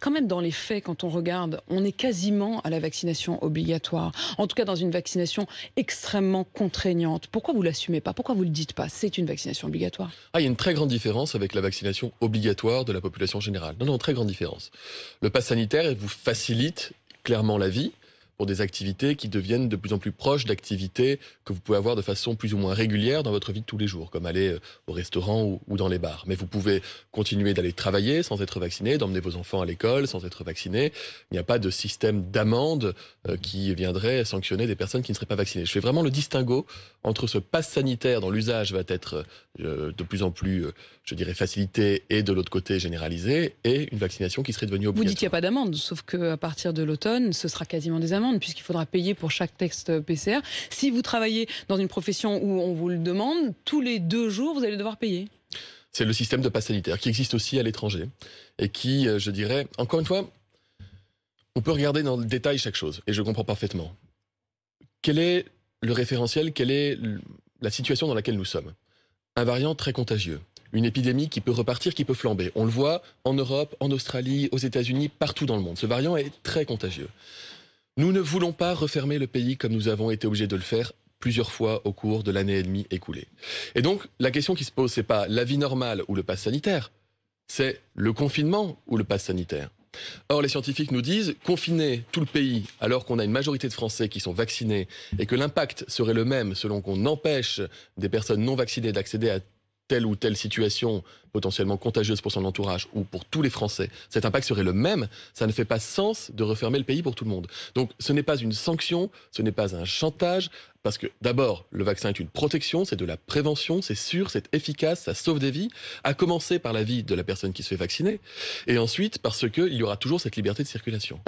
quand même dans les faits, quand on regarde, on est quasiment à la vaccination obligatoire, en tout cas dans une vaccination extrêmement contraignante. Pourquoi vous l'assumez pas Pourquoi vous le dites pas C'est une vaccination obligatoire. Ah, il y a une très grande différence avec la vaccination obligatoire de la population générale. Non, non, très grande différence. Le pass sanitaire vous facilite clairement la vie pour des activités qui deviennent de plus en plus proches d'activités que vous pouvez avoir de façon plus ou moins régulière dans votre vie de tous les jours, comme aller euh, au restaurant ou, dans les bars. Mais vous pouvez continuer d'aller travailler sans être vacciné, d'emmener vos enfants à l'école sans être vacciné. Il n'y a pas de système d'amende euh, qui viendrait sanctionner des personnes qui ne seraient pas vaccinées. Je fais vraiment le distinguo entre ce pass sanitaire dont l'usage va être euh, de plus en plus, je dirais, facilité et de l'autre côté généralisé, et une vaccination qui serait devenue obligatoire. Vous dites qu'il n'y a pas d'amende, sauf qu'à partir de l'automne, ce sera quasiment des amendes puisqu'il faudra payer pour chaque texte PCR. Si vous travaillez dans une profession où on vous le demande, tous les deux jours, vous allez devoir payer. C'est le système de passe sanitaire qui existe aussi à l'étranger et qui, euh, je dirais, encore une fois, on peut regarder dans le détail chaque chose, et je comprends parfaitement. Quel est le référentiel Quelle est la situation dans laquelle nous sommes Un variant très contagieux, une épidémie qui peut repartir, qui peut flamber. On le voit en Europe, en Australie, aux États-Unis, partout dans le monde. Ce variant est très contagieux. Nous ne voulons pas refermer le pays comme nous avons été obligés de le faire plusieurs fois au cours de l'année et demie écoulée. Et donc, la question qui se pose, c'est pas la vie normale ou le pass sanitaire, c'est le confinement ou le pass sanitaire. Or, les scientifiques nous disent, confiner tout le pays alors qu'on a une majorité de Français qui sont vaccinés et que l'impact serait le même selon qu'on empêche des personnes non vaccinées d'accéder à telle ou telle situation potentiellement contagieuse pour son entourage ou pour tous les Français, cet impact serait le même, ça ne fait pas sens de refermer le pays pour tout le monde. Donc ce n'est pas une sanction, ce n'est pas un chantage, parce que d'abord, le vaccin est une protection, c'est de la prévention, c'est sûr, c'est efficace, ça sauve des vies, à commencer par la vie de la personne qui se fait vacciner, et ensuite parce qu'il y aura toujours cette liberté de circulation.